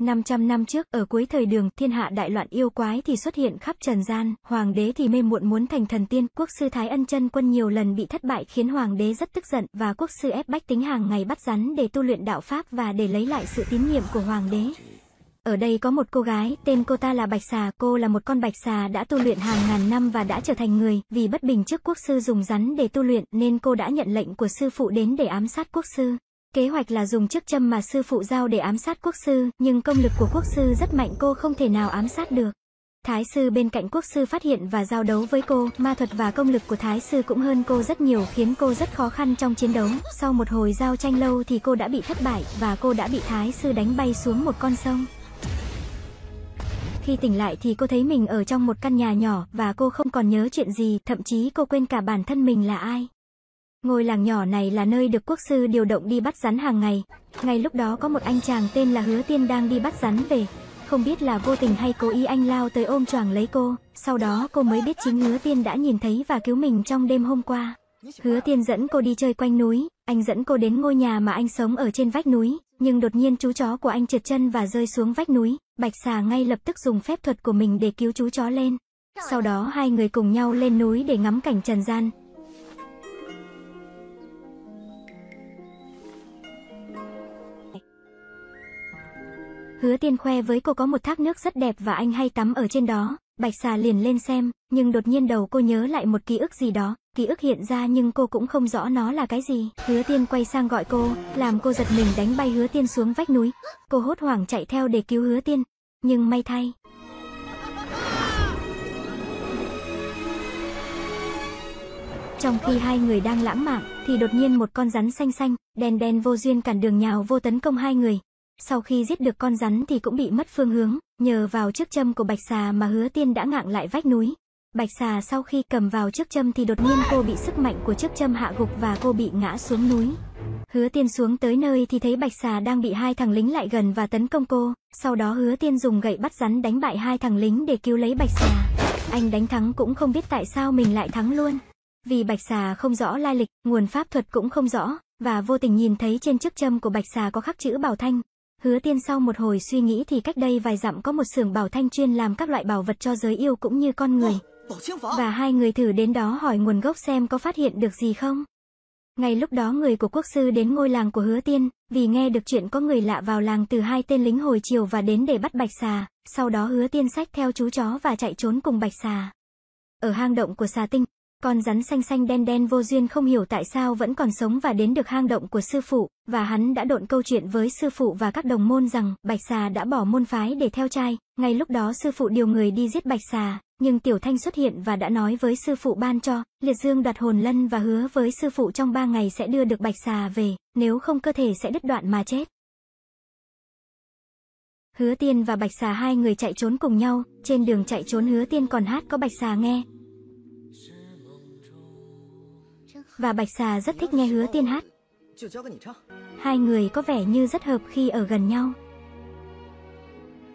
500 năm trước, ở cuối thời đường, thiên hạ đại loạn yêu quái thì xuất hiện khắp trần gian, hoàng đế thì mê muộn muốn thành thần tiên, quốc sư Thái Ân chân quân nhiều lần bị thất bại khiến hoàng đế rất tức giận, và quốc sư ép bách tính hàng ngày bắt rắn để tu luyện đạo pháp và để lấy lại sự tín nhiệm của hoàng đế. Ở đây có một cô gái, tên cô ta là Bạch Xà, cô là một con Bạch Xà đã tu luyện hàng ngàn năm và đã trở thành người, vì bất bình trước quốc sư dùng rắn để tu luyện nên cô đã nhận lệnh của sư phụ đến để ám sát quốc sư. Kế hoạch là dùng chiếc châm mà sư phụ giao để ám sát quốc sư, nhưng công lực của quốc sư rất mạnh cô không thể nào ám sát được. Thái sư bên cạnh quốc sư phát hiện và giao đấu với cô, ma thuật và công lực của thái sư cũng hơn cô rất nhiều khiến cô rất khó khăn trong chiến đấu. Sau một hồi giao tranh lâu thì cô đã bị thất bại và cô đã bị thái sư đánh bay xuống một con sông. Khi tỉnh lại thì cô thấy mình ở trong một căn nhà nhỏ và cô không còn nhớ chuyện gì, thậm chí cô quên cả bản thân mình là ai. Ngôi làng nhỏ này là nơi được quốc sư điều động đi bắt rắn hàng ngày. Ngay lúc đó có một anh chàng tên là Hứa Tiên đang đi bắt rắn về. Không biết là vô tình hay cố ý anh lao tới ôm choàng lấy cô. Sau đó cô mới biết chính Hứa Tiên đã nhìn thấy và cứu mình trong đêm hôm qua. Hứa Tiên dẫn cô đi chơi quanh núi. Anh dẫn cô đến ngôi nhà mà anh sống ở trên vách núi. Nhưng đột nhiên chú chó của anh trượt chân và rơi xuống vách núi. Bạch xà ngay lập tức dùng phép thuật của mình để cứu chú chó lên. Sau đó hai người cùng nhau lên núi để ngắm cảnh trần gian. Hứa Tiên khoe với cô có một thác nước rất đẹp và anh hay tắm ở trên đó. Bạch xà liền lên xem, nhưng đột nhiên đầu cô nhớ lại một ký ức gì đó. Ký ức hiện ra nhưng cô cũng không rõ nó là cái gì. Hứa Tiên quay sang gọi cô, làm cô giật mình đánh bay Hứa Tiên xuống vách núi. Cô hốt hoảng chạy theo để cứu Hứa Tiên, nhưng may thay, Trong khi hai người đang lãng mạn, thì đột nhiên một con rắn xanh xanh, đen đen vô duyên cản đường nhào vô tấn công hai người, sau khi giết được con rắn thì cũng bị mất phương hướng, nhờ vào chiếc châm của bạch xà mà hứa tiên đã ngạng lại vách núi. Bạch xà sau khi cầm vào chiếc châm thì đột nhiên cô bị sức mạnh của chiếc châm hạ gục và cô bị ngã xuống núi. Hứa tiên xuống tới nơi thì thấy bạch xà đang bị hai thằng lính lại gần và tấn công cô. Sau đó hứa tiên dùng gậy bắt rắn đánh bại hai thằng lính để cứu lấy bạch xà. Anh đánh thắng cũng không biết tại sao mình lại thắng luôn. Vì bạch xà không rõ lai lịch, nguồn pháp thuật cũng không rõ, và vô tình nhìn thấy trên chiếc châm của bạch xà có khắc chữ bảo thanh, Hứa tiên sau một hồi suy nghĩ thì cách đây vài dặm có một xưởng bảo thanh chuyên làm các loại bảo vật cho giới yêu cũng như con người. Và hai người thử đến đó hỏi nguồn gốc xem có phát hiện được gì không. Ngay lúc đó người của quốc sư đến ngôi làng của hứa tiên, vì nghe được chuyện có người lạ vào làng từ hai tên lính hồi chiều và đến để bắt bạch xà, sau đó hứa tiên sách theo chú chó và chạy trốn cùng bạch xà. Ở hang động của xà tinh, con rắn xanh xanh đen đen vô duyên không hiểu tại sao vẫn còn sống và đến được hang động của sư phụ, và hắn đã độn câu chuyện với sư phụ và các đồng môn rằng Bạch Xà đã bỏ môn phái để theo trai, ngay lúc đó sư phụ điều người đi giết Bạch Xà, nhưng Tiểu Thanh xuất hiện và đã nói với sư phụ ban cho, Liệt Dương đoạt hồn lân và hứa với sư phụ trong ba ngày sẽ đưa được Bạch Xà về, nếu không cơ thể sẽ đứt đoạn mà chết. Hứa Tiên và Bạch Xà hai người chạy trốn cùng nhau, trên đường chạy trốn Hứa Tiên còn hát có Bạch Xà nghe, và Bạch Xà rất thích nghe Hứa Tiên hát. Hai người có vẻ như rất hợp khi ở gần nhau.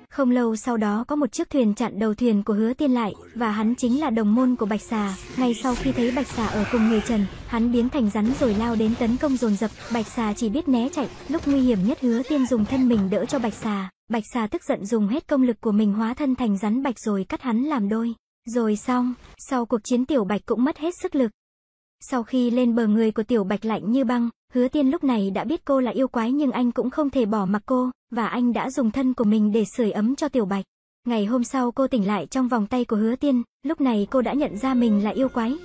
Không lâu sau đó có một chiếc thuyền chặn đầu thuyền của Hứa Tiên lại, và hắn chính là đồng môn của Bạch Xà. Ngay sau khi thấy Bạch Xà ở cùng người Trần, hắn biến thành rắn rồi lao đến tấn công dồn dập. Bạch Xà chỉ biết né chạy, lúc nguy hiểm nhất Hứa Tiên dùng thân mình đỡ cho Bạch Xà. Bạch Xà tức giận dùng hết công lực của mình hóa thân thành rắn bạch rồi cắt hắn làm đôi. Rồi xong, sau cuộc chiến tiểu bạch cũng mất hết sức lực, sau khi lên bờ người của tiểu bạch lạnh như băng, hứa tiên lúc này đã biết cô là yêu quái nhưng anh cũng không thể bỏ mặc cô, và anh đã dùng thân của mình để sưởi ấm cho tiểu bạch. Ngày hôm sau cô tỉnh lại trong vòng tay của hứa tiên, lúc này cô đã nhận ra mình là yêu quái.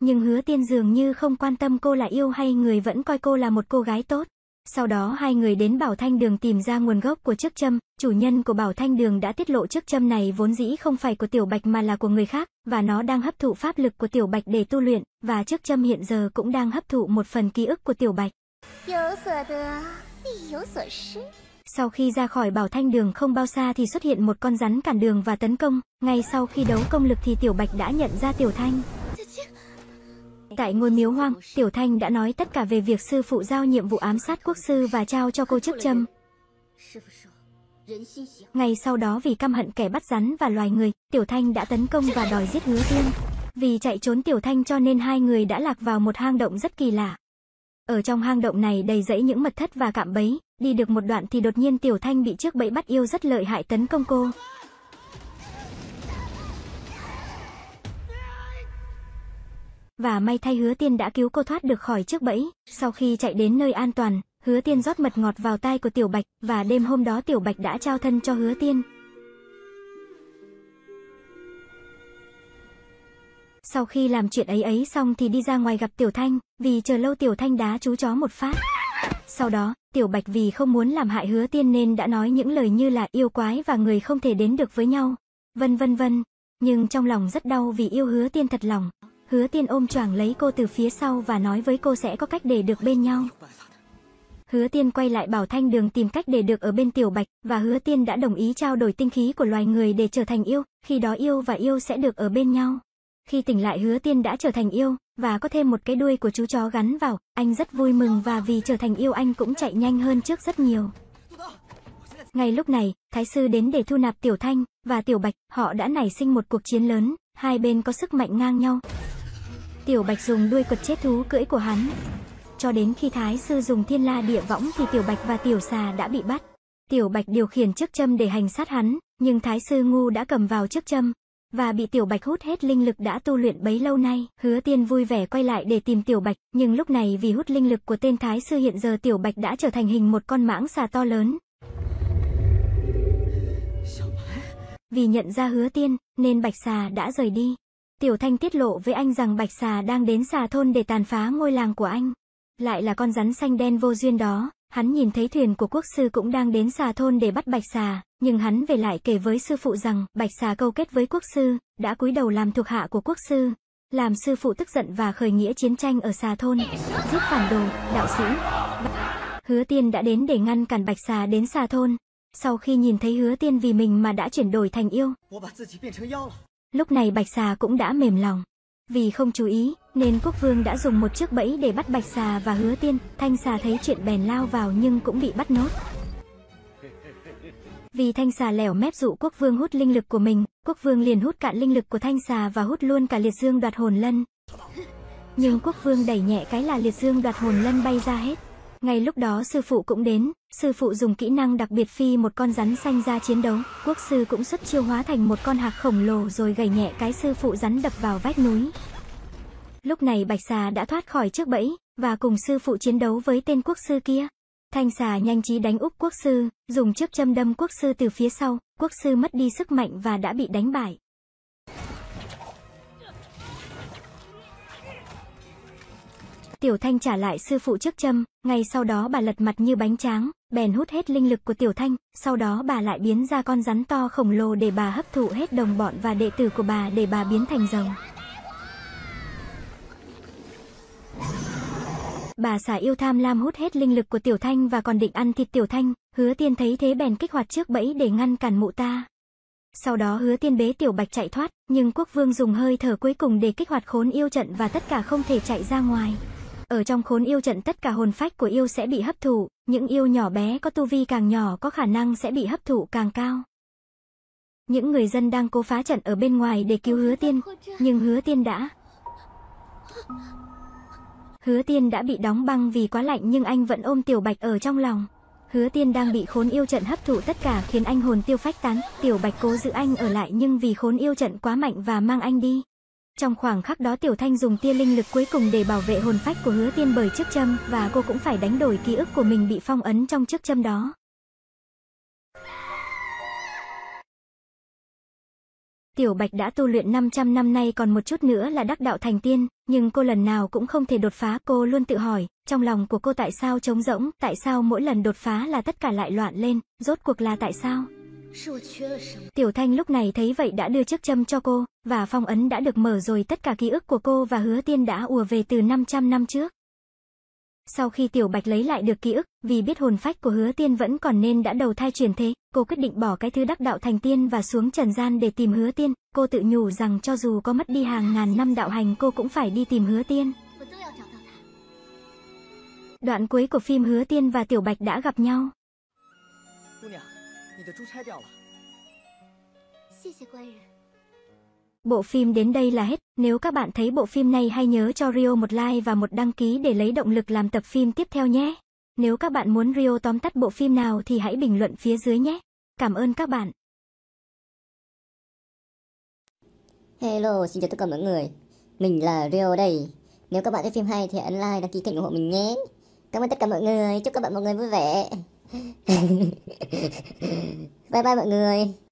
Nhưng hứa tiên dường như không quan tâm cô là yêu hay người vẫn coi cô là một cô gái tốt. Sau đó hai người đến Bảo Thanh Đường tìm ra nguồn gốc của chiếc châm, chủ nhân của Bảo Thanh Đường đã tiết lộ chiếc châm này vốn dĩ không phải của Tiểu Bạch mà là của người khác, và nó đang hấp thụ pháp lực của Tiểu Bạch để tu luyện, và chiếc châm hiện giờ cũng đang hấp thụ một phần ký ức của Tiểu Bạch. Sau khi ra khỏi Bảo Thanh Đường không bao xa thì xuất hiện một con rắn cản đường và tấn công, ngay sau khi đấu công lực thì Tiểu Bạch đã nhận ra Tiểu Thanh. Tại ngôi miếu hoang, Tiểu Thanh đã nói tất cả về việc sư phụ giao nhiệm vụ ám sát quốc sư và trao cho cô chức châm. Ngày sau đó vì căm hận kẻ bắt rắn và loài người, Tiểu Thanh đã tấn công và đòi giết hứa tiên. Vì chạy trốn Tiểu Thanh cho nên hai người đã lạc vào một hang động rất kỳ lạ. Ở trong hang động này đầy rẫy những mật thất và cạm bấy đi được một đoạn thì đột nhiên Tiểu Thanh bị trước bẫy bắt yêu rất lợi hại tấn công cô. và may thay hứa tiên đã cứu cô thoát được khỏi trước bẫy. Sau khi chạy đến nơi an toàn, hứa tiên rót mật ngọt vào tai của Tiểu Bạch, và đêm hôm đó Tiểu Bạch đã trao thân cho hứa tiên. Sau khi làm chuyện ấy ấy xong thì đi ra ngoài gặp Tiểu Thanh, vì chờ lâu Tiểu Thanh đá chú chó một phát. Sau đó, Tiểu Bạch vì không muốn làm hại hứa tiên nên đã nói những lời như là yêu quái và người không thể đến được với nhau, vân vân vân. Nhưng trong lòng rất đau vì yêu hứa tiên thật lòng, Hứa tiên ôm choàng lấy cô từ phía sau và nói với cô sẽ có cách để được bên nhau. Hứa tiên quay lại bảo thanh đường tìm cách để được ở bên tiểu bạch, và hứa tiên đã đồng ý trao đổi tinh khí của loài người để trở thành yêu, khi đó yêu và yêu sẽ được ở bên nhau. Khi tỉnh lại hứa tiên đã trở thành yêu, và có thêm một cái đuôi của chú chó gắn vào, anh rất vui mừng và vì trở thành yêu anh cũng chạy nhanh hơn trước rất nhiều. Ngay lúc này, Thái Sư đến để thu nạp Tiểu Thanh, và Tiểu Bạch, họ đã nảy sinh một cuộc chiến lớn, hai bên có sức mạnh ngang nhau, Tiểu Bạch dùng đuôi quật chết thú cưỡi của hắn. Cho đến khi Thái Sư dùng thiên la địa võng thì Tiểu Bạch và Tiểu Xà đã bị bắt. Tiểu Bạch điều khiển chiếc châm để hành sát hắn, nhưng Thái Sư Ngu đã cầm vào chiếc châm, và bị Tiểu Bạch hút hết linh lực đã tu luyện bấy lâu nay. Hứa Tiên vui vẻ quay lại để tìm Tiểu Bạch, nhưng lúc này vì hút linh lực của tên Thái Sư hiện giờ Tiểu Bạch đã trở thành hình một con mãng xà to lớn. Vì nhận ra Hứa Tiên, nên Bạch Xà đã rời đi. Tiểu Thanh tiết lộ với anh rằng Bạch Xà đang đến xà thôn để tàn phá ngôi làng của anh. Lại là con rắn xanh đen vô duyên đó, hắn nhìn thấy thuyền của quốc sư cũng đang đến xà thôn để bắt Bạch Xà, nhưng hắn về lại kể với sư phụ rằng Bạch Xà câu kết với quốc sư, đã cúi đầu làm thuộc hạ của quốc sư. Làm sư phụ tức giận và khởi nghĩa chiến tranh ở xà thôn, giết phản đồ, đạo sĩ. Hứa tiên đã đến để ngăn cản Bạch Xà đến xà thôn. Sau khi nhìn thấy hứa tiên vì mình mà đã chuyển đổi thành yêu. Lúc này bạch xà cũng đã mềm lòng. Vì không chú ý, nên quốc vương đã dùng một chiếc bẫy để bắt bạch xà và hứa tiên. Thanh xà thấy chuyện bèn lao vào nhưng cũng bị bắt nốt. Vì thanh xà lẻo mép dụ quốc vương hút linh lực của mình, quốc vương liền hút cạn linh lực của thanh xà và hút luôn cả liệt dương đoạt hồn lân. Nhưng quốc vương đẩy nhẹ cái là liệt dương đoạt hồn lân bay ra hết. Ngay lúc đó sư phụ cũng đến, sư phụ dùng kỹ năng đặc biệt phi một con rắn xanh ra chiến đấu, quốc sư cũng xuất chiêu hóa thành một con hạc khổng lồ rồi gầy nhẹ cái sư phụ rắn đập vào vách núi. Lúc này bạch xà đã thoát khỏi trước bẫy, và cùng sư phụ chiến đấu với tên quốc sư kia. Thanh xà nhanh trí đánh úp quốc sư, dùng chiếc châm đâm quốc sư từ phía sau, quốc sư mất đi sức mạnh và đã bị đánh bại. Tiểu Thanh trả lại sư phụ trước châm, ngay sau đó bà lật mặt như bánh tráng, bèn hút hết linh lực của Tiểu Thanh, sau đó bà lại biến ra con rắn to khổng lồ để bà hấp thụ hết đồng bọn và đệ tử của bà để bà biến thành rồng. Bà xả yêu tham lam hút hết linh lực của Tiểu Thanh và còn định ăn thịt Tiểu Thanh, hứa tiên thấy thế bèn kích hoạt trước bẫy để ngăn cản mụ ta. Sau đó hứa tiên bế Tiểu Bạch chạy thoát, nhưng quốc vương dùng hơi thở cuối cùng để kích hoạt khốn yêu trận và tất cả không thể chạy ra ngoài. Ở trong khốn yêu trận tất cả hồn phách của yêu sẽ bị hấp thụ, những yêu nhỏ bé có tu vi càng nhỏ có khả năng sẽ bị hấp thụ càng cao. Những người dân đang cố phá trận ở bên ngoài để cứu hứa tiên, nhưng hứa tiên đã... Hứa tiên đã bị đóng băng vì quá lạnh nhưng anh vẫn ôm tiểu bạch ở trong lòng. Hứa tiên đang bị khốn yêu trận hấp thụ tất cả khiến anh hồn tiêu phách tán, tiểu bạch cố giữ anh ở lại nhưng vì khốn yêu trận quá mạnh và mang anh đi. Trong khoảng khắc đó Tiểu Thanh dùng tia linh lực cuối cùng để bảo vệ hồn phách của hứa tiên bởi chiếc châm, và cô cũng phải đánh đổi ký ức của mình bị phong ấn trong chiếc châm đó. Tiểu Bạch đã tu luyện 500 năm nay còn một chút nữa là đắc đạo thành tiên, nhưng cô lần nào cũng không thể đột phá, cô luôn tự hỏi, trong lòng của cô tại sao trống rỗng, tại sao mỗi lần đột phá là tất cả lại loạn lên, rốt cuộc là tại sao? Tiểu Thanh lúc này thấy vậy đã đưa chiếc châm cho cô, và phong ấn đã được mở rồi tất cả ký ức của cô và hứa tiên đã ùa về từ 500 năm trước. Sau khi Tiểu Bạch lấy lại được ký ức, vì biết hồn phách của hứa tiên vẫn còn nên đã đầu thai chuyển thế, cô quyết định bỏ cái thứ đắc đạo thành tiên và xuống trần gian để tìm hứa tiên. Cô tự nhủ rằng cho dù có mất đi hàng ngàn năm đạo hành cô cũng phải đi tìm hứa tiên. Đoạn cuối của phim Hứa Tiên và Tiểu Bạch đã gặp nhau bộ phim đến đây là hết. Nếu các bạn thấy bộ phim này hay nhớ cho Rio một like và một đăng ký để lấy động lực làm tập phim tiếp theo nhé. Nếu các bạn muốn Rio tóm tắt bộ phim nào thì hãy bình luận phía dưới nhé. Cảm ơn các bạn. Hello, xin chào tất cả mọi người. Mình là Rio đây. Nếu các bạn thấy phim hay thì ấn like, đăng ký kênh ủng hộ mình nhé. Cảm ơn tất cả mọi người. Chúc các bạn mọi người vui vẻ bye bye mọi người